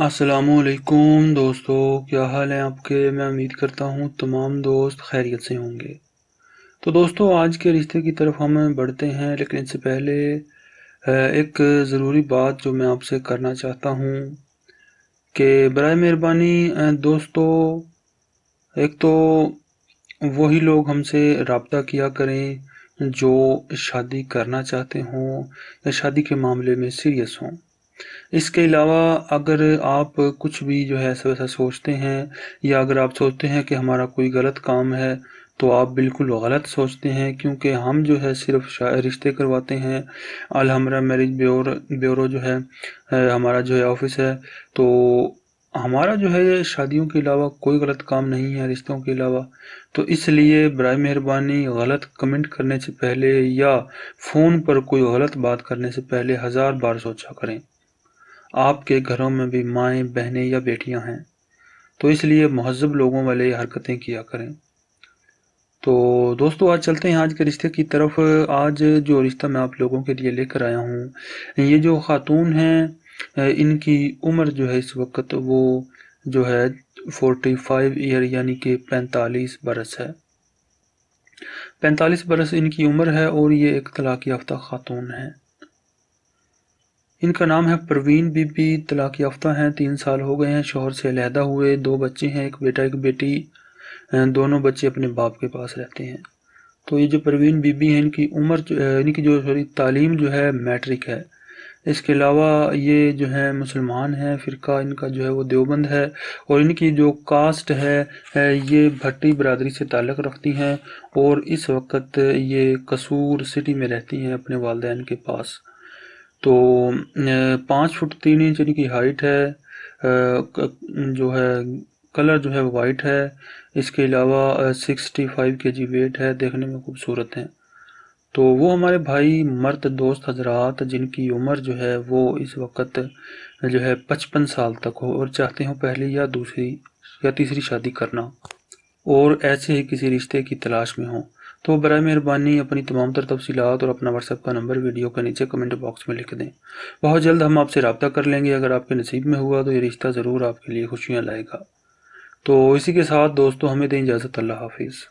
असलकुम दोस्तों क्या हाल है आपके मैं उम्मीद करता हूँ तमाम दोस्त खैरियत से होंगे तो दोस्तों आज के रिश्ते की तरफ हम बढ़ते हैं लेकिन इससे पहले एक ज़रूरी बात जो मैं आपसे करना चाहता हूँ कि बर मेहरबानी दोस्तों एक तो वही लोग हमसे रबता किया करें जो शादी करना चाहते हों या शादी के मामले में सीरियस हों इसके अलावा अगर आप कुछ भी जो है वैसा सोचते हैं या अगर आप सोचते हैं कि हमारा कोई गलत काम है तो आप बिल्कुल गलत सोचते हैं क्योंकि हम जो है सिर्फ रिश्ते करवाते हैं अलहमरा मैरिज ब्यूरो ब्यूरो जो है हमारा जो है ऑफिस है तो हमारा जो है शादियों के अलावा कोई गलत काम नहीं है रिश्तों के अलावा तो इसलिए बर मेहरबानी गलत कमेंट करने से पहले या फ़ोन पर कोई गलत बात करने से पहले हज़ार बार सोचा करें आपके घरों में भी माएँ बहनें या बेटियां हैं तो इसलिए महजब लोगों वाले हरकतें किया करें तो दोस्तों आज चलते हैं आज के रिश्ते की तरफ आज जो रिश्ता मैं आप लोगों के लिए लेकर आया हूँ ये जो ख़ातून हैं इनकी उम्र जो है इस वक्त वो जो है फोर्टी फाइव ईयर यानी कि पैंतालीस बरस है पैंतालीस बरस इनकी उम्र है और ये एक तलाक याफ्ता ख़ातून है इनका नाम है प्रवीण बीबी तलाक याफ्ता हैं तीन साल हो गए हैं शोहर से अलहदा हुए दो बच्चे हैं एक बेटा एक बेटी दोनों बच्चे अपने बाप के पास रहते हैं तो ये जो प्रवीण बीबी हैं इनकी उम्र इनकी जो सॉरी तालीम जो है मैट्रिक है इसके अलावा ये जो है मुसलमान हैं फ़िरका इनका जो है वो देवबंद है और इनकी जो कास्ट है ये भट्टी बरदरी से ताल्लक़ रखती हैं और इस वक्त ये कसूर सिटी में रहती हैं अपने वालदेन के पास तो पाँच फुट तीन इंच इनकी हाइट है जो है कलर जो है वाइट है इसके अलावा सिक्सटी फाइव के जी वेट है देखने में खूबसूरत हैं तो वो हमारे भाई मर्द दोस्त हजरात जिनकी उम्र जो है वो इस वक्त जो है पचपन साल तक हो और चाहते हो पहली या दूसरी या तीसरी शादी करना और ऐसे ही किसी रिश्ते की तलाश में हों तो बर मेहरबानी अपनी तमाम तर तफसीत और अपना व्हाट्सएप का नंबर वीडियो के नीचे कमेंट बॉक्स में लिख दें बहुत जल्द हम आपसे रबता कर लेंगे अगर आपके नसीब में हुआ तो ये रिश्ता ज़रूर आपके लिए खुशियाँ लाएगा तो इसी के साथ दोस्तों हमें दें इजाज़त अल्लाह हाफिज़